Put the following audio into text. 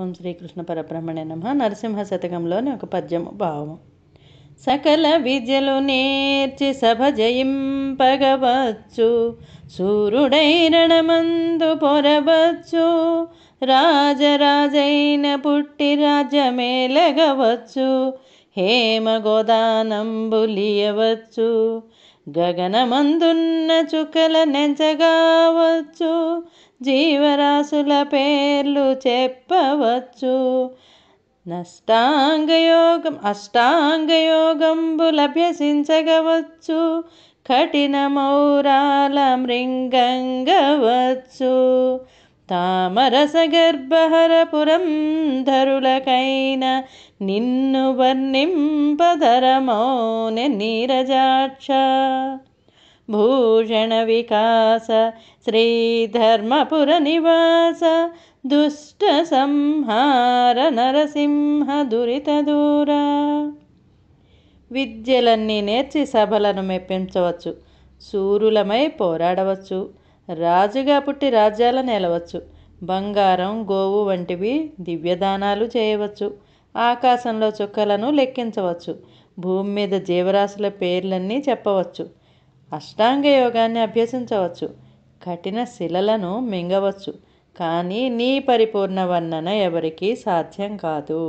ఓం శ్రీకృష్ణ పరబ్రహ్మణే నమ నరసింహ శతకంలోని ఒక పద్యము భావము సకల విద్యలు నేర్చి సభ జయింపగవచ్చు సూర్యుడైరణమందు పొరవచ్చు రాజరాజైన పుట్టి రాజ్యమేలగవచ్చు హేమగోదానంబులియవచ్చు గగనమందున్న చుక్కల నెంచగావచ్చు జీవరాశుల పేర్లు చెప్పవచ్చు నష్టాంగయోగం అష్టాంగయోగంబులభ్యసించగవచ్చు కఠినమౌరాల మృంగంగవచ్చు తామరసగర్భహరపురం ధరులకైన నిన్ను వర్ణింపధరమో నీరజాక్ష భూషణ వికాస శ్రీధర్మపుర నివాస దుష్ట సంహార నరసింహ దూర విద్యలన్నీ నేర్చి సభలను మెప్పించవచ్చు శూరులమై పోరాడవచ్చు రాజుగా పుట్టి రాజ్యాలను నిలవచ్చు బంగారం గోవు వంటివి దివ్యదానాలు చేయవచ్చు ఆకాశంలో చుక్కలను లెక్కించవచ్చు భూమి మీద జీవరాశుల పేర్లన్నీ చెప్పవచ్చు అష్టాంగ యోగాన్ని అభ్యసించవచ్చు కఠిన శిలలను మింగవచ్చు కానీ నీ పరిపూర్ణ వర్ణన ఎవరికీ సాధ్యం కాదు